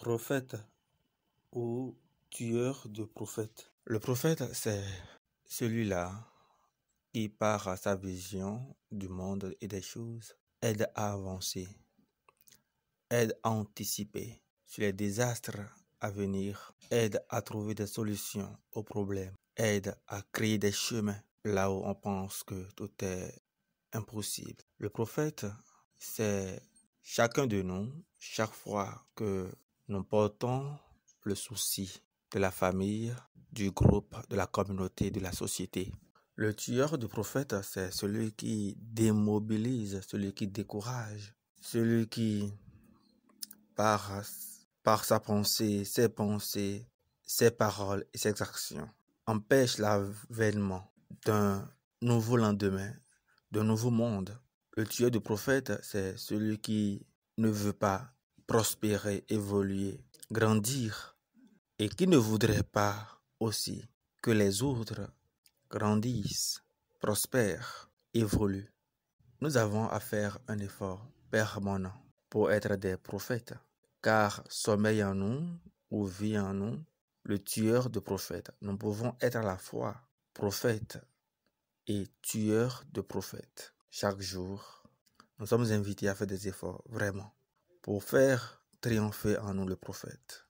prophète ou tueur de prophètes. Le prophète, c'est celui-là qui, par sa vision du monde et des choses, aide à avancer, aide à anticiper sur les désastres à venir, aide à trouver des solutions aux problèmes, aide à créer des chemins là où on pense que tout est impossible. Le prophète, c'est chacun de nous, chaque fois que nous portons le souci de la famille, du groupe, de la communauté, de la société. Le tueur du prophète, c'est celui qui démobilise, celui qui décourage, celui qui, par, sa pensée, ses pensées, ses paroles et ses actions, empêche l'avènement d'un nouveau lendemain, d'un nouveau monde. Le tueur du prophète, c'est celui qui ne veut pas prospérer, évoluer, grandir, et qui ne voudrait pas aussi que les autres grandissent, prospèrent, évoluent. Nous avons à faire un effort permanent pour être des prophètes, car sommeil en nous ou vie en nous le tueur de prophètes. Nous pouvons être à la fois prophètes et tueurs de prophètes. Chaque jour, nous sommes invités à faire des efforts, vraiment pour faire triompher en nous le prophète.